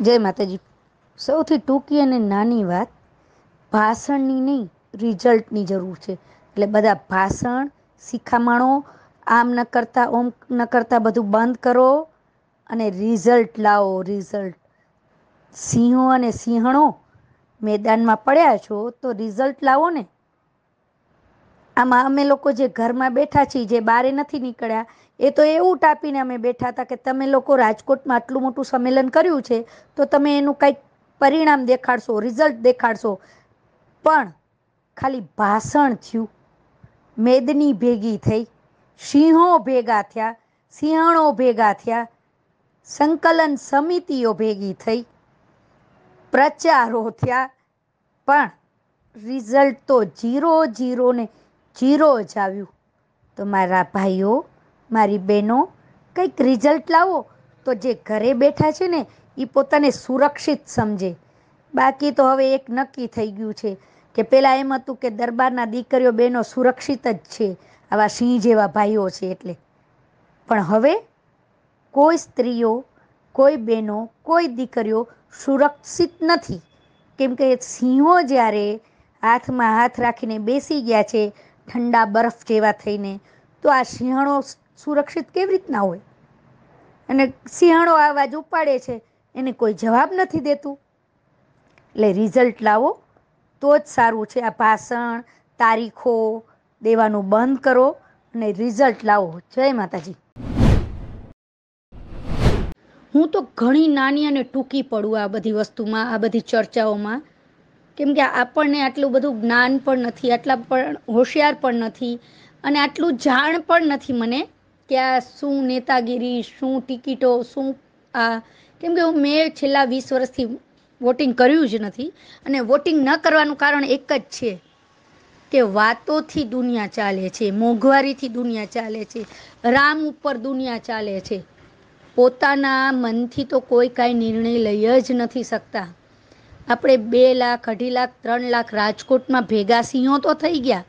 જય માતાજી સૌથી ટૂંકી અને નાની વાત ભાષણની નહીં રિઝલ્ટની જરૂર છે એટલે બધા ભાષણ શિખામણો આમ ન કરતા ઓમ ન કરતા બધું બંધ કરો અને રિઝલ્ટ લાવો રિઝલ્ટ સિંહો અને સિંહણો મેદાનમાં પડ્યા છો તો રિઝલ્ટ લાવો ને આમાં અમે લોકો જે ઘરમાં બેઠા છીએ જે બારે નથી નીકળ્યા એ તો એવું ટાપીને અમે બેઠા હતા કે તમે લોકો રાજકોટમાં આટલું મોટું સંમેલન કર્યું છે તો તમે એનું કંઈક પરિણામ દેખાડશો રિઝલ્ટ દેખાડશો પણ ખાલી ભાષણ થયું મેદની ભેગી થઈ સિંહો ભેગા થયા સિંહણો ભેગા થયા સંકલન સમિતિઓ ભેગી થઈ પ્રચારો થયા પણ રિઝલ્ટ તો જીરો જીરો ને જીરો જ આવ્યું તો મારા ભાઈઓ મારી બહેનો કંઈક રિઝલ્ટ લાવો તો જે ઘરે બેઠા છે ને એ પોતાને સુરક્ષિત સમજે બાકી તો હવે એક નક્કી થઈ ગયું છે કે પહેલાં એમ હતું કે દરબારના દીકરીઓ બહેનો સુરક્ષિત જ છે આવા સિંહ જેવા ભાઈઓ છે એટલે પણ હવે કોઈ સ્ત્રીઓ કોઈ બહેનો કોઈ દીકરીઓ સુરક્ષિત નથી કેમ કે સિંહો જ્યારે હાથમાં હાથ રાખીને બેસી ગયા છે ઠંડા બરફ જેવા થઈને તો આ સિંહણો સુરક્ષિત કેવી રીતના હોય અને સિંહણો અવાજ ઉપાડે છે એને કોઈ જવાબ નથી દેતું એટલે રિઝલ્ટ લાવો તો જ સારું છે આ ભાષણ તારીખો દેવાનું બંધ કરો અને રિઝલ્ટ લાવો જય માતાજી હું તો ઘણી નાની અને ટૂંકી પડું આ બધી વસ્તુમાં આ બધી ચર્ચાઓમાં કેમ કે આપણને આટલું બધું જ્ઞાન પણ નથી આટલા પણ હોશિયાર પણ નથી અને આટલું જાણ પણ નથી મને કે આ શું નેતાગીરી શું ટિકિટો શું આ કેમ કે મેં છેલ્લા વીસ વર્ષથી વોટિંગ કર્યું જ નથી અને વોટિંગ ન કરવાનું કારણ એક જ છે કે વાતોથી દુનિયા ચાલે છે મોંઘવારીથી દુનિયા ચાલે છે રામ ઉપર દુનિયા ચાલે છે પોતાના મનથી તો કોઈ કાંઈ નિર્ણય લઈ જ નથી શકતા આપણે બે લાખ અઢી લાખ ત્રણ લાખ રાજકોટમાં ભેગા સિંહો તો થઈ ગયા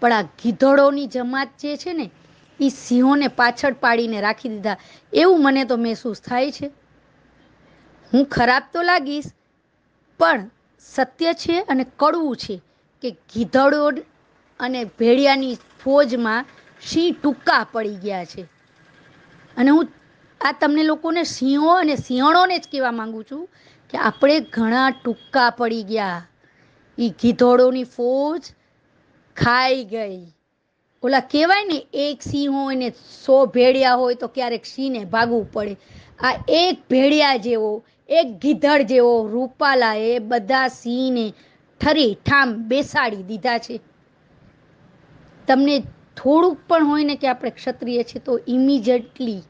પણ આ ગીધડોની જમાત જે છે ને એ સિંહોને પાછળ પાડીને રાખી દીધા એવું મને તો મહેસૂસ થાય છે હું ખરાબ તો લાગીશ પણ સત્ય છે અને કડવું છે કે ગીધડો અને ભેડિયાની ફોજમાં સિંહ ટૂંકા પડી ગયા છે અને હું આ તમને લોકોને સિંહો અને સિંહણોને જ કહેવા માગું છું કે આપણે ઘણા ટૂંકા પડી ગયા એ ગીધોળોની ફોજ ખાઈ ગઈ ઓલા કહેવાય ને એક સિંહ હોય ને સો ભેડિયા હોય તો ક્યારેક સિંહને ભાગવું પડે આ એક ભેડિયા જેવો એક ગીધડ જેવો રૂપાલાએ બધા સિંહને ઠરી ઠામ બેસાડી દીધા છે તમને થોડુંક પણ હોય ને કે આપણે ક્ષત્રિય છે તો ઇમિજિએટલી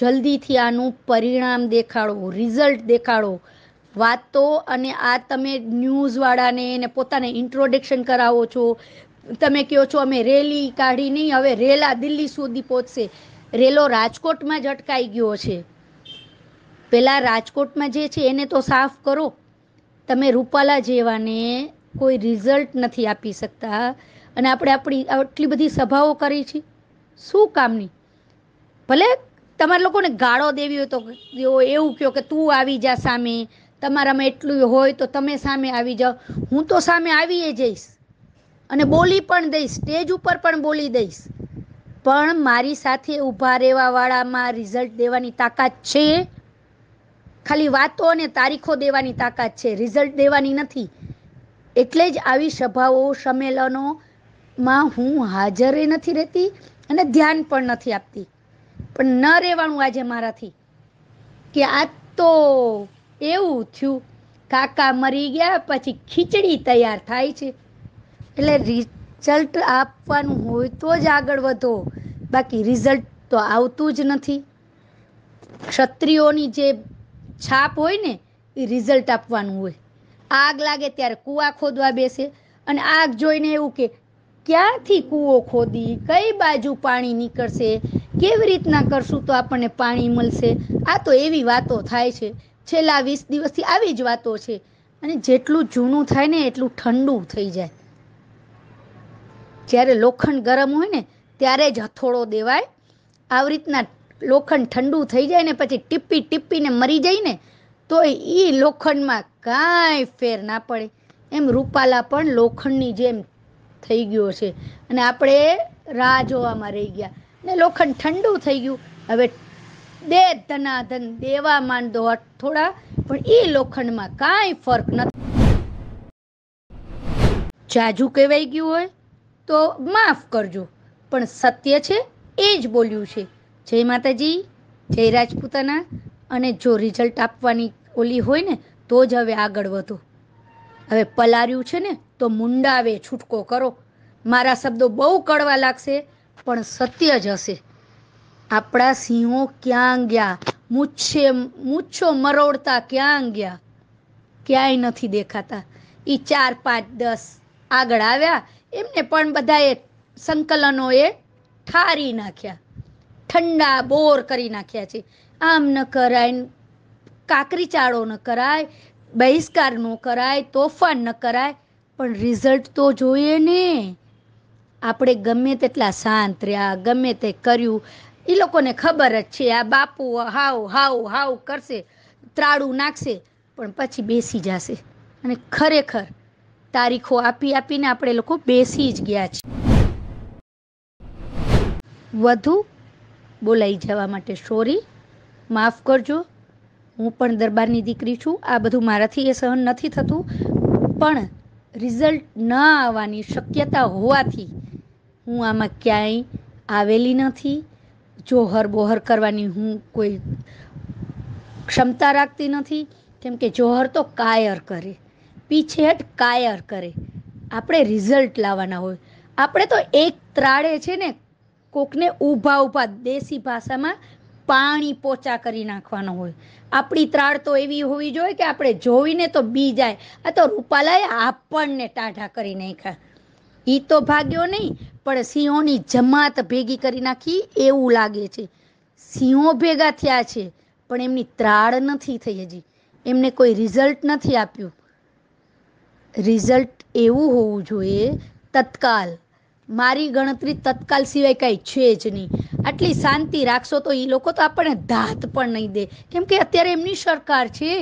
જલ્દીથી આનું પરિણામ દેખાડો રિઝલ્ટ દેખાડો વાતો અને આ તમે ન્યૂઝવાળાને એને પોતાને ઇન્ટ્રોડક્શન કરાવો છો તમે કહો છો અમે રેલી કાઢી નહીં હવે રેલા દિલ્હી સુધી પહોંચશે રેલો રાજકોટમાં જ અટકાઈ ગયો છે પહેલાં રાજકોટમાં જે છે એને તો સાફ કરો તમે રૂપાલા જેવાને કોઈ રિઝલ્ટ નથી આપી શકતા અને આપણે આપણી આટલી બધી સભાઓ કરી છે શું કામની ભલે તમારા લોકોને ગાળો દેવી હોય તો એવું કહો કે તું આવી જા સામે તમારામાં એટલું હોય તો તમે સામે આવી જાઓ હું તો સામે આવીએ જઈશ અને બોલી પણ દઈશ સ્ટેજ ઉપર પણ બોલી દઈશ પણ મારી સાથે ઊભા રહેવાવાળામાં રિઝલ્ટ દેવાની તાકાત છે ખાલી વાતો અને તારીખો દેવાની તાકાત છે રિઝલ્ટ દેવાની નથી એટલે જ આવી સભાઓ સંમેલનોમાં હું હાજરે નથી રહેતી અને ધ્યાન પણ નથી આપતી પણ ન રહેવાનું આજે મારાથી કે આ તો એવું થયું કાકા મરી ગયા પછી ખીચડી તૈયાર થાય છે એટલે રિઝલ્ટ આપવાનું હોય તો જ આગળ વધો બાકી રિઝલ્ટ તો આવતું જ નથી ક્ષત્રિયોની જે છાપ હોય ને એ રિઝલ્ટ આપવાનું હોય આગ લાગે ત્યારે કૂવા ખોદવા બેસે અને આગ જોઈને એવું કે ક્યાંથી કૂવો ખોદી કઈ બાજુ પાણી નીકળશે કેવી રીતના કરશું તો આપણને પાણી મળશે આ તો એવી વાતો થાય છે છેલ્લા વીસ દિવસથી આવી જ વાતો છે અને જેટલું જૂનું થાય ને એટલું ઠંડુ થઈ જાય જ્યારે લોખંડ ગરમ હોય ને ત્યારે જ હથોડો દેવાય આવી રીતના લોખંડ ઠંડુ થઈ જાય ને પછી ટીપી ટીપીને મરી જાય ને તો એ લોખંડમાં કાંઈ ફેર ના પડે એમ રૂપાલા પણ લોખંડની જેમ થઈ ગયો છે અને આપણે રાહ જોવામાં રહી ગયા ને લોખંડ ઠંડુ થઈ ગયું હવે દે ધનાધન દેવા માંડો થોડા પણ એ લોખંડમાં કાંઈ ફરક નથી જાજુ કહેવાઈ ગયું હોય તો માફ કરજો પણ સત્ય છે એ જ બોલ્યું છે જય માતાજી જય રાજપૂતાના અને જો રિઝલ્ટ આપવાની ઓલી હોય ને તો જ હવે આગળ વધો હવે પલાર્યું છે ને તો મુંડાવે છૂટકો કરો મારા શબ્દો બહુ કડવા લાગશે પણ સત્ય જ હશે આપણા સિંહો ક્યાં ગયા મૂછે મૂછો મરોડતા ક્યાં ગયા ક્યાંય નથી દેખાતા એ ચાર પાંચ દસ આગળ આવ્યા એમને પણ બધાએ સંકલનો એ ઠારી નાખ્યા ઠંડા બોર કરી નાખ્યા છે આમ ન કરાય કાકરી ચાળો ન કરાય બહિષ્કાર ન કરાય તોફાન ન કરાય પણ રિઝલ્ટ તો જોઈએ ને આપણે ગમે તેટલા શાંત રહ્યા ગમે તે કર્યું એ લોકોને ખબર જ છે આ બાપુ હાવ હાવ હાવ કરશે ત્રાળું નાખશે પણ પછી બેસી જશે અને ખરેખર તારીખો આપી આપીને આપણે લોકો બેસી જ ગયા છીએ વધુ બોલાઈ જવા માટે સોરી માફ કરજો હું પણ દરબારની દીકરી છું આ બધું મારાથી એ સહન નથી થતું પણ રિઝલ્ટ ન આવવાની શક્યતા હોવાથી હું આમાં ક્યાંય આવેલી નથી જોહર બોહર કરવાની હું કોઈ ક્ષમતા રાખતી નથી કેમ કે જોહર તો કાયર કરે પીછેહટ કાયર કરે આપણે રિઝલ્ટ લાવવાના હોય આપણે તો એક ત્રાળે છે ને કોકને ઊભા ઊભા દેશી ભાષામાં પાણી પોચા કરી નાખવાનો હોય આપણી ત્રાળ તો એવી હોવી જોઈએ કે આપણે જોઈને તો બી જાય આ તો રૂપાલાએ આપણને ટાઢા કરી નાખ્યા એ તો ભાગ્યો નહીં પણ સિંહોની જમાત ભેગી કરી નાખી એવું લાગે છે સિંહો ભેગા થયા છે પણ એમની ત્રાળ નથી થઈ હજી એમને કોઈ રિઝલ્ટ નથી આપ્યું રિઝલ્ટ એવું હોવું જોઈએ તત્કાલ મારી ગણતરી તત્કાલ સિવાય કાંઈ છે જ નહીં આટલી શાંતિ રાખશો તો એ લોકો તો આપણને ધાત પણ નહીં દે કેમ કે અત્યારે એમની સરકાર છે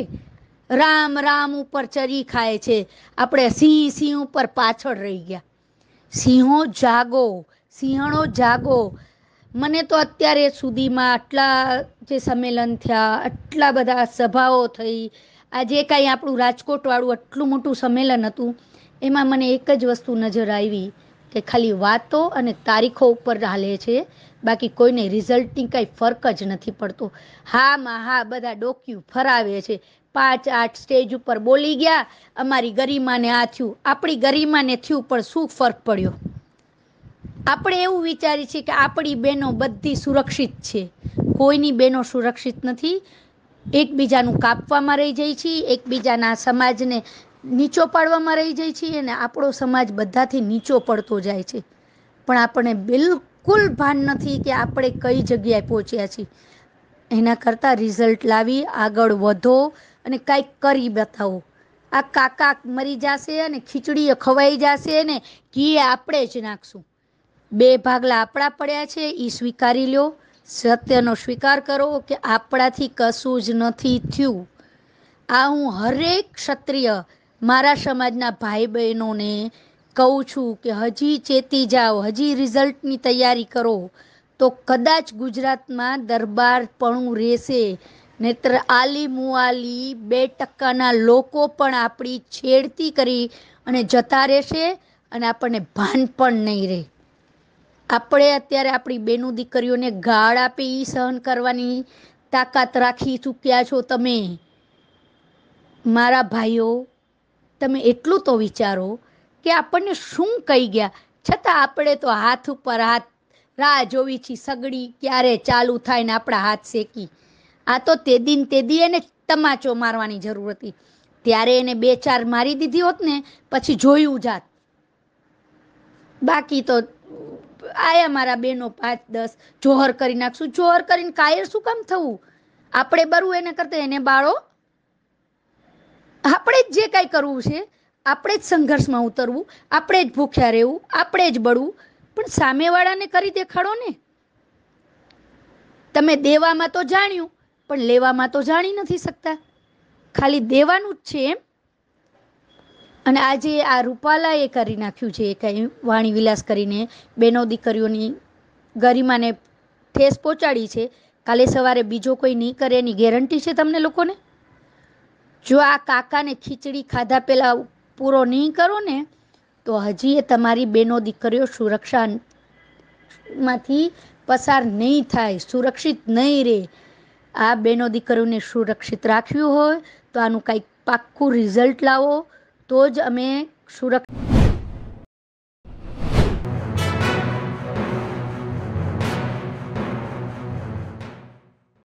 રામ રામ ઉપર ચરી ખાય છે આપણે સિંહ સિંહ ઉપર પાછળ રહી ગયા સિંહો જાગો સિંહણો જાગો મને તો અત્યારે સુધીમાં આટલા જે સંમેલન થયા આટલા બધા સભાઓ થઈ આજે કાંઈ આપણું રાજકોટવાળું આટલું મોટું સંમેલન હતું એમાં મને એક જ વસ્તુ નજર આવી કે ખાલી વાતો અને તારીખો ઉપર હાલે છે બાકી કોઈને રિઝલ્ટની કાંઈ ફરક જ નથી પડતો હામાં હા બધા ડોક્યુ ફરાવે છે પાંચ આઠ સ્ટેજ ઉપર બોલી ગયા અમારી ગરિમાને આ થયું આપણી ગરિમાને થયું પણ શું ફરક પડ્યો આપણે એવું વિચારીએ છીએ કે આપણી બહેનો બધી સુરક્ષિત છે કોઈની બહેનો સુરક્ષિત નથી એકબીજાનું કાપવામાં રહી જાય છીએ એકબીજાના સમાજને નીચો પાડવામાં રહી જાય છીએ અને આપણો સમાજ બધાથી નીચો પડતો જાય છે પણ આપણને બિલકુલ ભાન નથી કે આપણે કઈ જગ્યાએ પહોંચ્યા છીએ એના કરતાં રિઝલ્ટ લાવી આગળ વધો અને કાંઈક કરી બતાવો આ કાકા મરી જશે અને ખીચડીઓ ખવાઈ જશે ને ઘી આપણે જ નાખશું બે ભાગલા આપણા પડ્યા છે એ સ્વીકારી લ્યો સત્યનો સ્વીકાર કરો કે આપણાથી કશું જ નથી થયું આ હું હરેક ક્ષત્રિય મારા સમાજના ભાઈ બહેનોને કહું છું કે હજી ચેતી જાઓ હજી રિઝલ્ટની તૈયારી કરો તો કદાચ ગુજરાતમાં દરબારપણું રહેશે નેત્ર આલી મુઆલી બે ટકાના લોકો પણ આપણી છેડતી કરી અને જતા રહેશે અને આપણને ભાન પણ નહીં રહે આપણે અત્યારે આપણી બેનું દીકરીઓને ગાળ આપે એ સહન કરવાની તાકાત રાખી ચૂક્યા છો તમે મારા ભાઈઓ તમે એટલું તો વિચારો કે આપણને શું કહી ગયા છતાં આપણે તો હાથ ઉપર હાથ રાહ જોવી છી સગડી ક્યારે ચાલુ થાય ને આપણા હાથ શેકી આ તો તે દિન તે દી એને તમાચો મારવાની જરૂર હતી ત્યારે એને બે ચાર મારી દીધી હોત ને પછી જોયું જાત બાકી તો આયા મારા બેનો પાંચ દસ જોહર કરી નાખશું જોહર કરીને કાયર શું કામ થવું આપણે બરું એને કરતા એને બાળો આપણે જ જે કાંઈ કરવું છે આપણે જ સંઘર્ષમાં ઉતરવું આપણે જ ભૂખ્યા રહેવું આપણે જ બળવું પણ સામેવાળાને કરી દેખાડો ને તમે દેવામાં તો જાણ્યું પણ લેવામાં તો જાણી નથી શકતા ખાલી દેવાનું જ છે એમ અને આજે આ રૂપાલાએ કરી નાખ્યું છે એ કંઈ વાણી વિલાસ કરીને બેનો દીકરીઓની ગરિમાને ઠેસ પહોંચાડી છે કાલે સવારે બીજો કોઈ નહીં કરે એની ગેરંટી છે તમને લોકોને જો આ કાકાને ખીચડી ખાધા પહેલાં પૂરો નહીં કરો ને તો હજી એ તમારી બેનો દીકરીઓ સુરક્ષામાંથી પસાર નહીં થાય સુરક્ષિત નહીં રહે આ બેનો દીકરીઓને સુરક્ષિત રાખવી હોય તો આનું કાંઈક પાક્કું રિઝલ્ટ લાવો તો જ અમે સુરક્ષિત